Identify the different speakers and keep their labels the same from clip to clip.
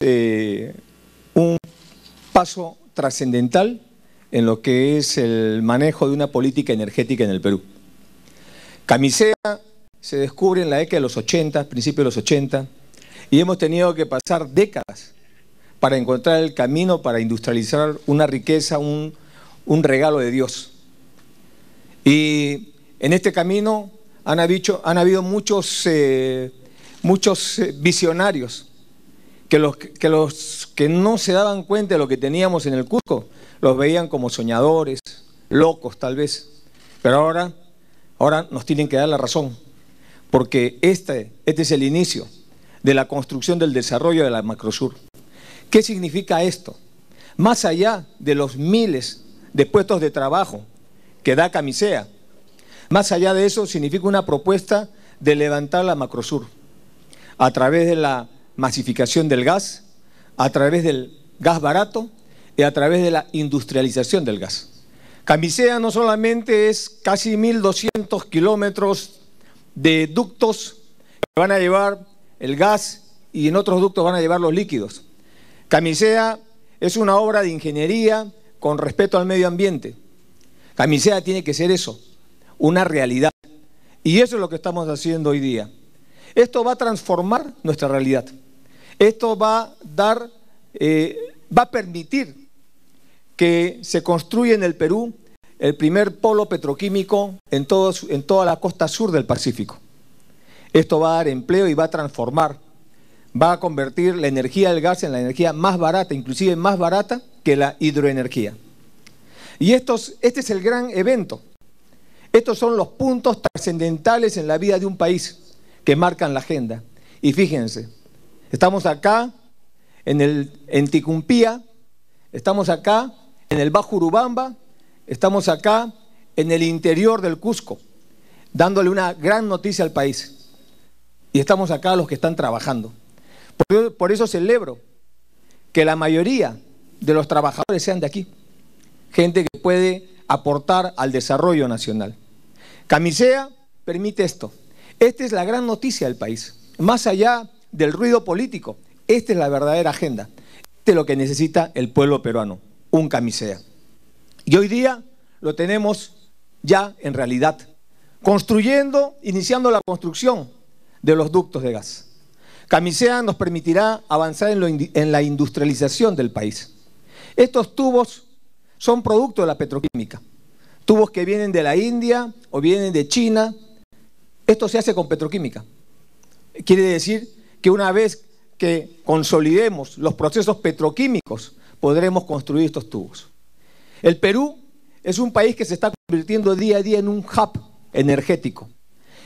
Speaker 1: Eh, un paso trascendental en lo que es el manejo de una política energética en el Perú. Camisea se descubre en la década de los 80, principios de los 80, y hemos tenido que pasar décadas para encontrar el camino para industrializar una riqueza, un, regalo de Dios. Y en este camino han habido, muchos, eh, muchos eh, visionarios que los, que los que no se daban cuenta de lo que teníamos en el Cusco, los veían como soñadores, locos tal vez. Pero ahora, ahora nos tienen que dar la razón, porque este, este es el inicio de la construcción del desarrollo de la Macrosur. ¿Qué significa esto? Más allá de los miles de puestos de trabajo que da Camisea, más allá de eso significa una propuesta de levantar la Macrosur a través de la masificación del gas, a través del gas barato y a través de la industrialización del gas. Camisea no solamente es casi 1.200 kilómetros de ductos que van a llevar el gas y en otros ductos van a llevar los líquidos. Camisea es una obra de ingeniería con respeto al medio ambiente. Camisea tiene que ser eso, una realidad. Y eso es lo que estamos haciendo hoy día. Esto va a transformar nuestra realidad. Esto va a dar, eh, va a permitir que se construya en el Perú el primer polo petroquímico en, toda la costa sur del Pacífico. Esto va a dar empleo y va a transformar, va a convertir la energía del gas en la energía más barata, inclusive más barata que la hidroenergía. Y este es el gran evento. Estos son los puntos trascendentales en la vida de un país que marcan la agenda. Y fíjense, Estamos acá en, el, en Ticumpía, estamos acá en el Bajo Urubamba, estamos acá en el interior del Cusco, dándole una gran noticia al país. Y estamos acá los que están trabajando. por eso celebro que la mayoría de los trabajadores sean de aquí, gente que puede aportar al desarrollo nacional. Camisea permite esto. Esta es la gran noticia del país. Más allá del ruido político. Esta es la verdadera agenda. Este es lo que necesita el pueblo peruano, un camisea. Y hoy día lo tenemos ya en realidad, construyendo, iniciando la construcción de los ductos de gas. Camisea nos permitirá avanzar en, en la industrialización del país. Estos tubos son producto de la petroquímica. Tubos que vienen de la India o vienen de China. Esto se hace con petroquímica. Quiere decir que una vez que consolidemos los procesos petroquímicos, podremos construir estos tubos. El Perú es un país que se está convirtiendo día a día en un hub energético.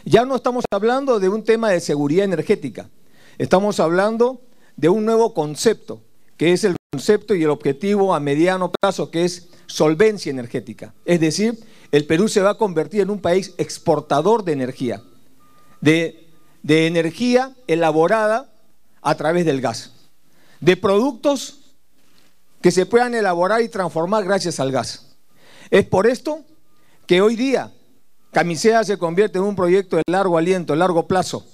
Speaker 1: Ya no estamos hablando de un tema de seguridad energética, estamos hablando de un nuevo concepto, que es el concepto y el objetivo a mediano plazo, que es solvencia energética. Es decir, el Perú se va a convertir en un país exportador de energía, de de energía elaborada a través del gas, de productos que se puedan elaborar y transformar gracias al gas. Es por esto que hoy día Camisea se convierte en un proyecto de largo aliento, largo plazo,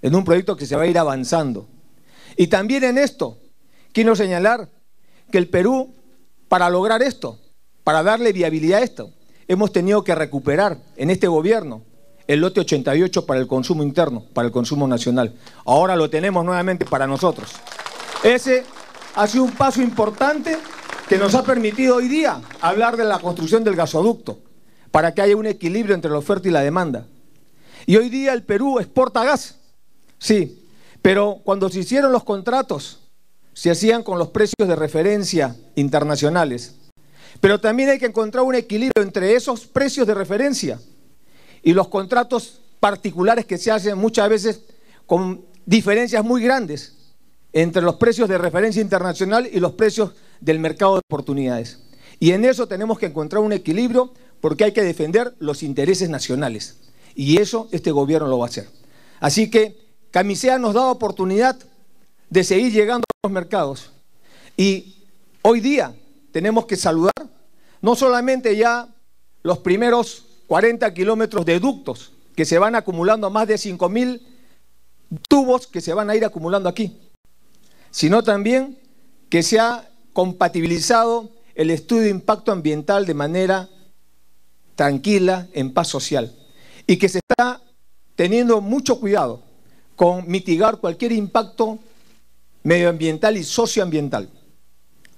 Speaker 1: en un proyecto que se va a ir avanzando. Y también en esto quiero señalar que el Perú, para lograr esto, para darle viabilidad a esto, hemos tenido que recuperar en este gobierno el lote 88 para el consumo interno, para el consumo nacional. Ahora lo tenemos nuevamente para nosotros. Ese ha sido un paso importante que nos ha permitido hoy día hablar de la construcción del gasoducto, para que haya un equilibrio entre la oferta y la demanda. Y hoy día el Perú exporta gas, sí, pero cuando se hicieron los contratos, se hacían con los precios de referencia internacionales. Pero también hay que encontrar un equilibrio entre esos precios de referencia y los contratos particulares que se hacen muchas veces con diferencias muy grandes entre los precios de referencia internacional y los precios del mercado de oportunidades. Y en eso tenemos que encontrar un equilibrio porque hay que defender los intereses nacionales. Y eso este gobierno lo va a hacer. Así que Camisea nos da oportunidad de seguir llegando a los mercados. Y hoy día tenemos que saludar no solamente ya los primeros 40 kilómetros de ductos que se van acumulando a más de 5.000 tubos que se van a ir acumulando aquí, sino también que se ha compatibilizado el estudio de impacto ambiental de manera tranquila, en paz social, y que se está teniendo mucho cuidado con mitigar cualquier impacto medioambiental y socioambiental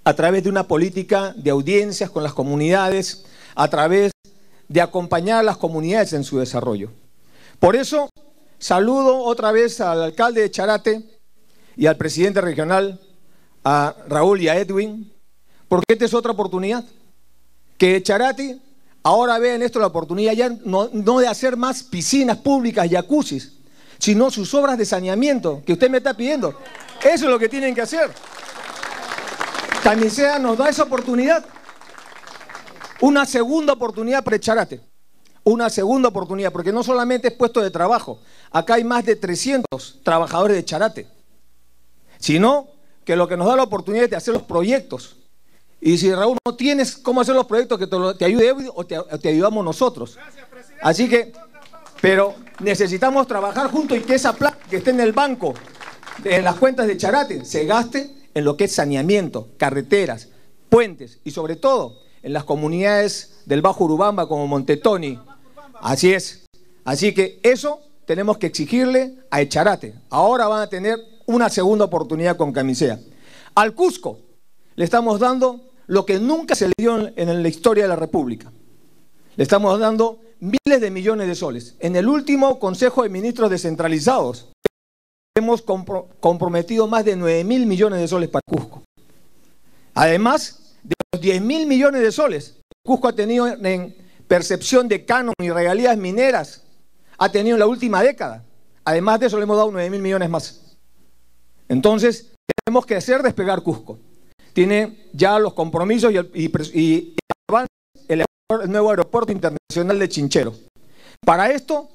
Speaker 1: a través de una política de audiencias con las comunidades, a través de acompañar a las comunidades en su desarrollo. Por eso, saludo otra vez al alcalde de Charate y al presidente regional, a Raúl y a Edwin, porque esta es otra oportunidad. Que Charate ahora vea en esto la oportunidad ya no, de hacer más piscinas públicas y jacuzzis, sino sus obras de saneamiento que usted me está pidiendo. Eso es lo que tienen que hacer. Camisea nos da esa oportunidad. Una segunda oportunidad para Echarate. Una segunda oportunidad, porque no solamente es puesto de trabajo. Acá hay más de 300 trabajadores de Charate. Sino que lo que nos da la oportunidad es de hacer los proyectos. Y si Raúl no tienes cómo hacer los proyectos, que te, te ayude o te, ayudamos nosotros. Así que, pero necesitamos trabajar juntos y que esa plata que esté en el banco, en las cuentas de Charate, se gaste en lo que es saneamiento, carreteras, puentes y sobre todo en las comunidades del Bajo Urubamba como Montetoni. Así es. Así que eso tenemos que exigirle a Echarate. Ahora van a tener una segunda oportunidad con Camisea. Al Cusco le estamos dando lo que nunca se le dio en la historia de la República. Le estamos dando miles de millones de soles. En el último Consejo de Ministros descentralizados hemos comprometido más de 9 mil millones de soles para Cusco. Además, 10 mil millones de soles. Cusco ha tenido en percepción de canon y regalías mineras, ha tenido en la última década. Además de eso le hemos dado 9 mil millones más. Entonces, tenemos que hacer despegar Cusco. Tiene ya los compromisos y el, el, nuevo aeropuerto internacional de Chinchero. Para esto,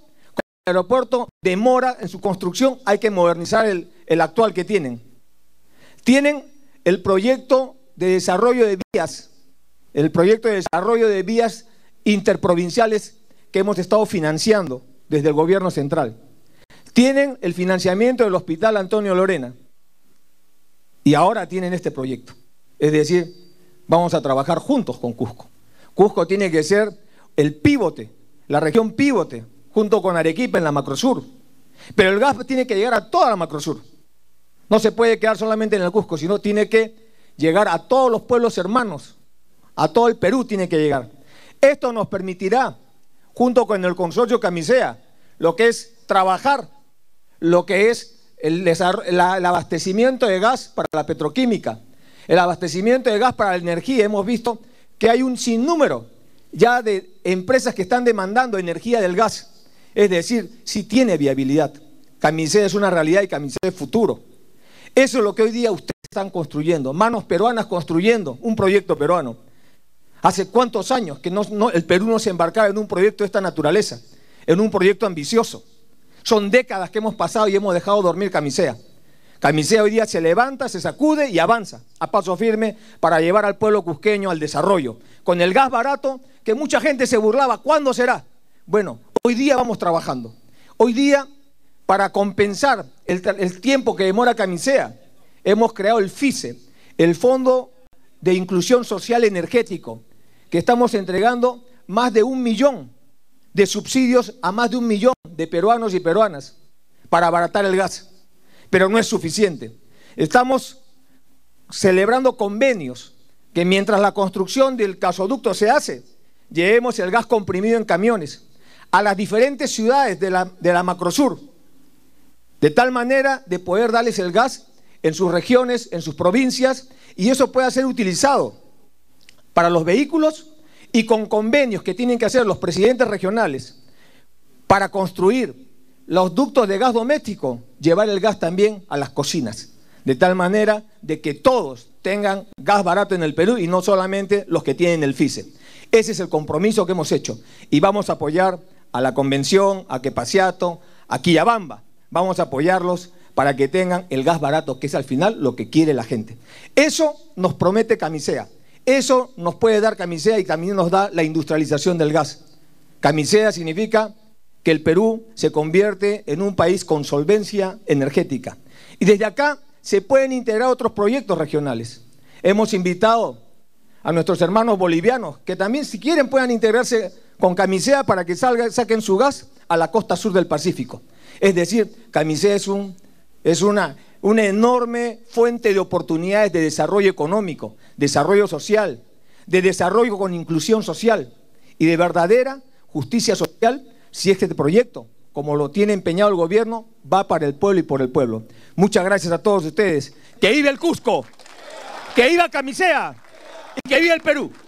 Speaker 1: el aeropuerto demora en su construcción, hay que modernizar el, el actual que tienen. Tienen el proyecto de desarrollo de vías, el proyecto de desarrollo de vías interprovinciales que hemos estado financiando desde el gobierno central. Tienen el financiamiento del Hospital Antonio Lorena y ahora tienen este proyecto. Es decir, vamos a trabajar juntos con Cusco. Cusco tiene que ser el pívote, la región pívote, junto con Arequipa en la macrosur. Pero el gas tiene que llegar a toda la macrosur. No se puede quedar solamente en el Cusco, sino tiene que llegar a todos los pueblos hermanos, a todo el Perú tiene que llegar. Esto nos permitirá, junto con el consorcio Camisea, lo que es trabajar, lo que es el, abastecimiento de gas para la petroquímica, el abastecimiento de gas para la energía. Hemos visto que hay un sinnúmero ya de empresas que están demandando energía del gas. Es decir, si tiene viabilidad. Camisea es una realidad y Camisea es futuro. Eso es lo que hoy día usted están construyendo, manos peruanas construyendo un proyecto peruano. ¿Hace cuántos años que no, el Perú no se embarcaba en un proyecto de esta naturaleza, en un proyecto ambicioso? Son décadas que hemos pasado y hemos dejado dormir Camisea. Camisea hoy día se levanta, se sacude y avanza a paso firme para llevar al pueblo cusqueño al desarrollo. Con el gas barato, que mucha gente se burlaba, ¿cuándo será? Bueno, hoy día vamos trabajando. Hoy día, para compensar el tiempo que demora Camisea, hemos creado el FISE, el Fondo de Inclusión Social Energético, que estamos entregando más de un millón de subsidios a más de un millón de peruanos y peruanas para abaratar el gas. Pero no es suficiente. Estamos celebrando convenios que mientras la construcción del gasoducto se hace, llevemos el gas comprimido en camiones a las diferentes ciudades de la, de la macrosur, de tal manera de poder darles el gas en sus regiones, en sus provincias, y eso pueda ser utilizado para los vehículos y con convenios que tienen que hacer los presidentes regionales para construir los ductos de gas doméstico, llevar el gas también a las cocinas, de tal manera de que todos tengan gas barato en el Perú y no solamente los que tienen el FISE. Ese es el compromiso que hemos hecho y vamos a apoyar a la convención, a Quepaciato, a Quillabamba, vamos a apoyarlos para que tengan el gas barato, que es al final lo que quiere la gente. Eso nos promete camisea. Eso nos puede dar camisea y también nos da la industrialización del gas. Camisea significa que el Perú se convierte en un país con solvencia energética. Y desde acá se pueden integrar otros proyectos regionales. Hemos invitado a nuestros hermanos bolivianos que también si quieren puedan integrarse con camisea para que salga, saquen su gas a la costa sur del Pacífico. Es decir, camisea es un es una, una enorme fuente de oportunidades de desarrollo económico, desarrollo social, de desarrollo con inclusión social y de verdadera justicia social si este proyecto, como lo tiene empeñado el gobierno, va para el pueblo y por el pueblo. Muchas gracias a todos ustedes. Que viva el Cusco, que viva Camisea y que viva el Perú.